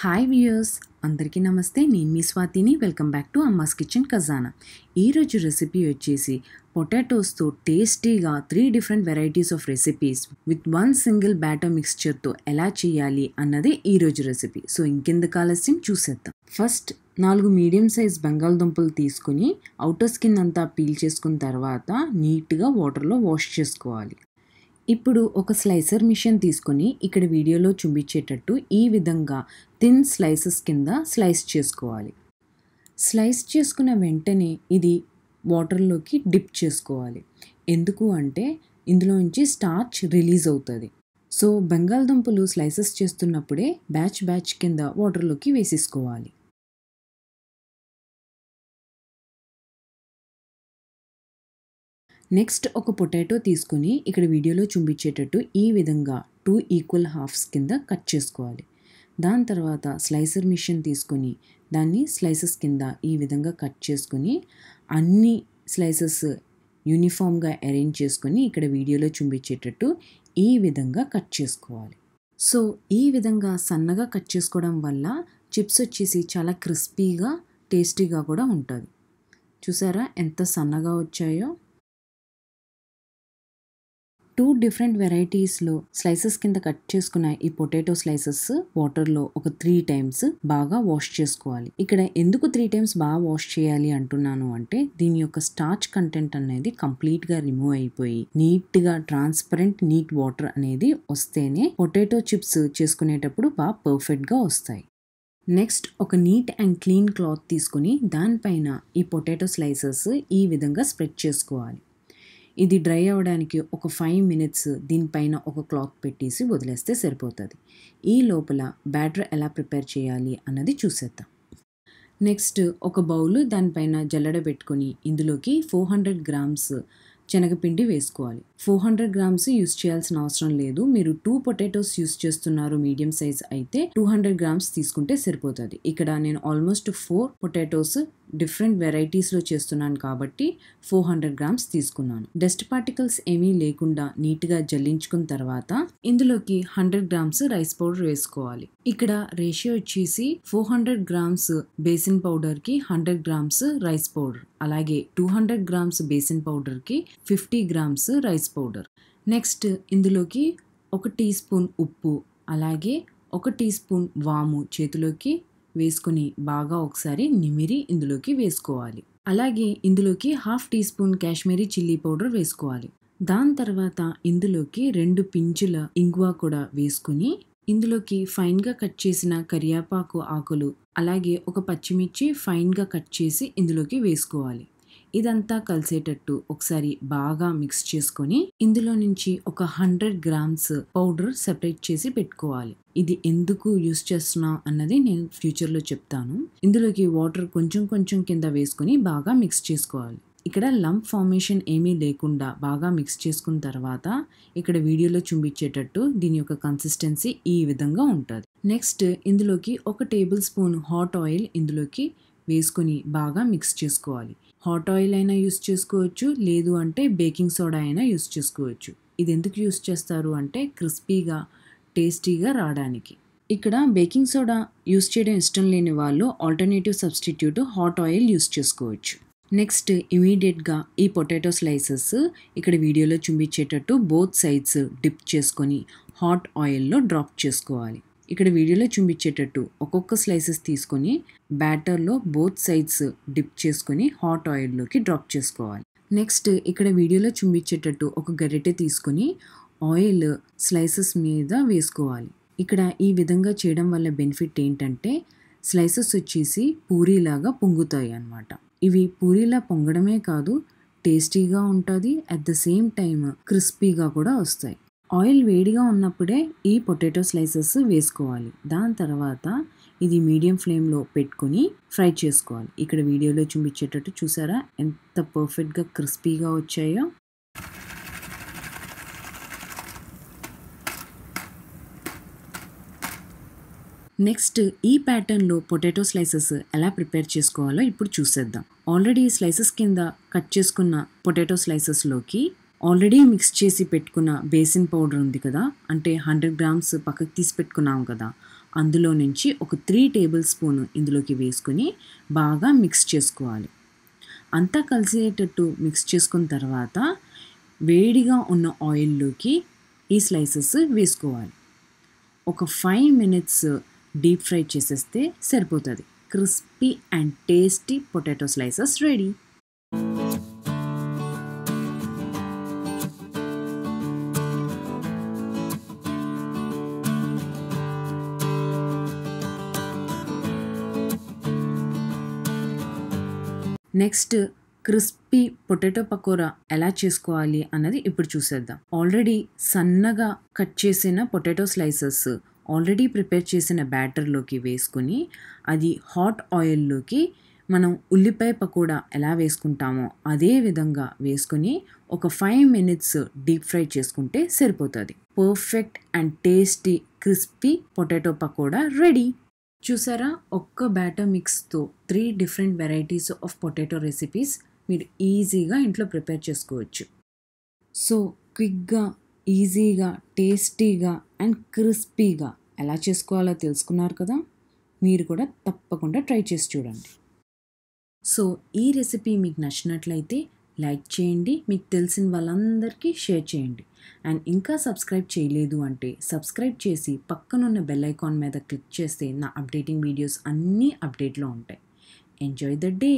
hi viewers అందరికీ నమస్తే నేను మీ స్వాతిని welcome back to Amma's kitchen Khazana ఈరోజు రెసిపీ వచ్చేసి పొటాటోస్తో టేస్టీగా three different varieties of recipes with one single batter మిక్స్చర్తో ఎలా చేయాలి అన్నదే ఈరోజు రెసిపీ సో ఇంకెందుకు ఆలస్యం చూసేద్దాం ఫస్ట్ నాలుగు మీడియం సైజ్ బంగాళదుంపలు తీసుకుని అవుటర్ స్కిన్ అంతా పీల్ చేసుకున్న తర్వాత నీట్గా వాటర్లో వాష్ చేసుకోవాలి ఇప్పుడు ఒక స్లైసర్ మిషన్ తీసుకొని ఇక్కడ వీడియోలో చూపించేటట్టు ఈ విధంగా థిన్ స్లైసెస్ కింద స్లైస్ చేసుకోవాలి స్లైస్ చేసుకున్న వెంటనే ఇది వాటర్లోకి డిప్ చేసుకోవాలి ఎందుకు అంటే ఇందులో నుంచి స్టార్చ్ రిలీజ్ అవుతుంది సో బంగాళదుంపలు స్లైసెస్ చేస్తున్నప్పుడే బ్యాచ్ బ్యాచ్ కింద వాటర్లోకి వేసేసుకోవాలి నెక్స్ట్ ఒక పొటాటో తీసుకొని ఇక్కడ వీడియోలో చూపించేటట్టు ఈ విధంగా టూ ఈక్వల్ హాఫ్స్ కింద కట్ చేసుకోవాలి దాని తర్వాత స్లైసర్ మిషన్ తీసుకొని దాన్ని స్లైసెస్ కింద ఈ విధంగా కట్ చేసుకొని అన్ని స్లైసెస్ యూనిఫామ్గా అరేంజ్ చేసుకొని ఇక్కడ వీడియోలో చూపించేటట్టు ఈ విధంగా కట్ చేసుకోవాలి సో ఈ విధంగా సన్నగా కట్ చేసుకోవడం వల్ల చిప్స్ వచ్చేసి చాలా క్రిస్పీగా టేస్టీగా కూడా ఉంటుంది చూసారా ఎంత సన్నగా వచ్చాయో టూ డిఫరెంట్ వెరైటీస్లో స్లైసెస్ కింద కట్ చేసుకున్న ఈ పొటాటో స్లైసెస్ వాటర్లో ఒక త్రీ టైమ్స్ బాగా వాష్ చేసుకోవాలి ఇక్కడ ఎందుకు త్రీ టైమ్స్ బాగా వాష్ చేయాలి అంటున్నాను అంటే దీని యొక్క స్టార్చ్ కంటెంట్ అనేది కంప్లీట్గా రిమూవ్ అయిపోయి నీట్గా ట్రాన్స్పరెంట్ నీట్ వాటర్ అనేది వస్తేనే పొటాటో చిప్స్ చేసుకునేటప్పుడు బాగా పర్ఫెక్ట్గా వస్తాయి నెక్స్ట్ ఒక నీట్ అండ్ క్లీన్ క్లాత్ తీసుకుని దానిపైన ఈ పొటాటో స్లైసెస్ ఈ విధంగా స్ప్రెడ్ చేసుకోవాలి ఇది డ్రై అవ్వడానికి ఒక ఫైవ్ మినిట్స్ దీనిపైన ఒక క్లాత్ పెట్టేసి వదిలేస్తే సరిపోతుంది ఈ లోపల బ్యాటర్ ఎలా ప్రిపేర్ చేయాలి అన్నది చూసేద్దాం నెక్స్ట్ ఒక బౌల్ దానిపైన జల్లడ పెట్టుకొని ఇందులోకి ఫోర్ హండ్రెడ్ గ్రామ్స్ శనగపిండి వేసుకోవాలి ఫోర్ హండ్రెడ్ గ్రామ్స్ యూస్ చేయాల్సిన అవసరం లేదు మీరు టూ పొటాటోస్ యూస్ చేస్తున్నారు మీడియం సైజ్ అయితే టూ హండ్రెడ్ గ్రామ్స్ తీసుకుంటే సరిపోతుంది ఇక్కడ నేను ఆల్మోస్ట్ ఫోర్ పొటాటోస్ డిఫరెంట్ వెరైటీస్లో చేస్తున్నాను కాబట్టి ఫోర్ హండ్రెడ్ గ్రామ్స్ తీసుకున్నాను డస్ట్ పార్టికల్స్ ఏమీ లేకుండా నీట్గా జల్లించుకున్న తర్వాత ఇందులోకి హండ్రెడ్ గ్రామ్స్ రైస్ పౌడర్ వేసుకోవాలి ఇక్కడ రేషియో వచ్చేసి ఫోర్ హండ్రెడ్ గ్రామ్స్ బేసిన్ పౌడర్కి హండ్రెడ్ గ్రామ్స్ రైస్ పౌడర్ అలాగే టూ హండ్రెడ్ గ్రామ్స్ బేసిన్ పౌడర్కి fifty grams rice powder next ఇందులోకి ఒక టీ స్పూన్ ఉప్పు అలాగే ఒక టీ స్పూన్ వాము చేతిలోకి వేసుకుని బాగా ఒకసారి నిమిరి ఇందులోకి వేసుకోవాలి అలాగే ఇందులోకి half teaspoon Kashmiri chilli powder వేసుకోవాలి దాని తర్వాత ఇందులోకి రెండు పించుల ఇంగువా కూడా వేసుకుని ఇందులోకి ఫైన్గా కట్ చేసిన కరియాపాకు ఆకులు అలాగే ఒక పచ్చిమిర్చి ఫైన్గా కట్ చేసి ఇందులోకి వేసుకోవాలి ఇదంతా కలిసేటట్టు ఒకసారి బాగా మిక్స్ చేసుకొని ఇందులో నుంచి ఒక హండ్రెడ్ గ్రామ్స్ పౌడర్ సెపరేట్ చేసి పెట్టుకోవాలి ఇది ఎందుకు యూస్ చేస్తున్నాం అన్నది నేను ఫ్యూచర్లో చెప్తాను ఇందులోకి వాటర్ కొంచెం కొంచెం కింద వేసుకొని బాగా మిక్స్ చేసుకోవాలి ఇక్కడ లంప్ ఫార్మేషన్ ఏమీ లేకుండా బాగా మిక్స్ చేసుకున్న తర్వాత ఇక్కడ వీడియోలో చూపించేటట్టు దీని యొక్క కన్సిస్టెన్సీ ఈ విధంగా ఉంటుంది నెక్స్ట్ ఇందులోకి ఒక టేబుల్ స్పూన్ హాట్ ఆయిల్ ఇందులోకి వేసుకొని బాగా మిక్స్ చేసుకోవాలి హాట్ ఆయిల్ అయినా యూస్ చేసుకోవచ్చు లేదు అంటే బేకింగ్ సోడా అయినా యూస్ చేసుకోవచ్చు ఇది ఎందుకు యూస్ చేస్తారు అంటే క్రిస్పీగా టేస్టీగా రావడానికి ఇక్కడ బేకింగ్ సోడా యూస్ చేయడం ఇష్టం లేని వాళ్ళు alternative substitute hot oil use చేసుకోవచ్చు నెక్స్ట్ ఇమీడియట్గా ఈ పొటాటో స్లైసెస్ ఇక్కడ వీడియోలో చూపించేటట్టు బోత్ సైడ్స్ డిప్ చేసుకొని హాట్ ఆయిల్లో డ్రాప్ చేసుకోవాలి ఇక్కడ వీడియోలో చూపించేటట్టు ఒక్కొక్క స్లైసెస్ తీసుకొని బ్యాటర్లో బోత్ సైడ్స్ డిప్ చేసుకొని హాట్ ఆయిల్లోకి డ్రాప్ చేసుకోవాలి నెక్స్ట్ ఇక్కడ వీడియోలో చూపించేటట్టు ఒక గరిటె తీసుకొని ఆయిల్ స్లైసెస్ మీద వేసుకోవాలి ఇక్కడ ఈ విధంగా చేయడం వల్ల బెనిఫిట్ ఏంటంటే స్లైసెస్ వచ్చేసి పూరీలాగా పొంగుతాయి అన్నమాట ఇవి పూరీలా పొంగడమే కాదు టేస్టీగా ఉంటుంది అట్ ద సేమ్ టైం క్రిస్పీగా కూడా వస్తాయి ఆయిల్ వేడిగా ఉన్నప్పుడే ఈ పొటాటో స్లైసెస్ వేసుకోవాలి దాని తర్వాత ఇది మీడియం ఫ్లేమ్లో పెట్టుకొని ఫ్రై చేసుకోవాలి ఇక్కడ వీడియోలో చూపించేటట్టు చూసారా ఎంత పర్ఫెక్ట్గా క్రిస్పీగా వచ్చాయో నెక్స్ట్ ఈ ప్యాటర్న్లో పొటాటో స్లైసెస్ ఎలా ప్రిపేర్ చేసుకోవాలో ఇప్పుడు చూసేద్దాం ఆల్రెడీ స్లైసెస్ కింద కట్ చేసుకున్న పొటాటో స్లైసెస్లోకి ఆల్రెడీ మిక్స్ చేసి పెట్టుకున్న బేసిన్ పౌడర్ ఉంది కదా అంటే హండ్రెడ్ గ్రామ్స్ పక్కకు తీసి పెట్టుకున్నాం కదా అందులో నుంచి ఒక త్రీ టేబుల్ స్పూన్ ఇందులోకి వేసుకుని బాగా మిక్స్ చేసుకోవాలి అంతా కలిసేటట్టు మిక్స్ చేసుకున్న తర్వాత వేడిగా ఉన్న ఆయిల్లోకి ఈ స్లైసెస్ వేసుకోవాలి ఒక ఫైవ్ మినిట్స్ డీప్ ఫ్రై చేసేస్తే సరిపోతుంది crispy and tasty potato slices ready next crispy potato pakora ఎలా చేసుకోవాలి అన్నది ఇప్పుడు చూసేద్దాం ఆల్రెడీ సన్నగా కట్ చేసిన పొటాటో స్లైసెస్ ఆల్రెడీ ప్రిపేర్ చేసిన బ్యాటర్లోకి వేసుకుని అది హాట్ ఆయిల్లోకి మనం ఉల్లిపాయ పకోడా ఎలా వేసుకుంటామో అదే విధంగా వేసుకుని ఒక ఫైవ్ మినిట్స్ డీప్ ఫ్రై చేసుకుంటే సరిపోతుంది perfect and tasty crispy potato pakoda ready చూసారా ఒక్క బ్యాటర్ మిక్స్తో three different varieties of potato recipes మీరు ఈజీగా ఇంట్లో ప్రిపేర్ చేసుకోవచ్చు సో క్విక్గా ఈజీగా టేస్టీగా అండ్ క్రిస్పీగా ఎలా చేసుకోవాలో తెలుసుకున్నారు కదా మీరు కూడా తప్పకుండా ట్రై చేసి చూడండి సో ఈ రెసిపీ మీకు నచ్చినట్లయితే లైక్ చేయండి మీకు తెలిసిన వాళ్ళందరికీ షేర్ చేయండి అండ్ ఇంకా సబ్స్క్రైబ్ చేయలేదు అంటే సబ్స్క్రైబ్ చేసి పక్కనున్న బెల్ ఐకాన్ మీద క్లిక్ చేస్తే నా అప్డేటింగ్ వీడియోస్ అన్నీ అప్డేట్లో ఉంటాయి ఎంజాయ్ ద డే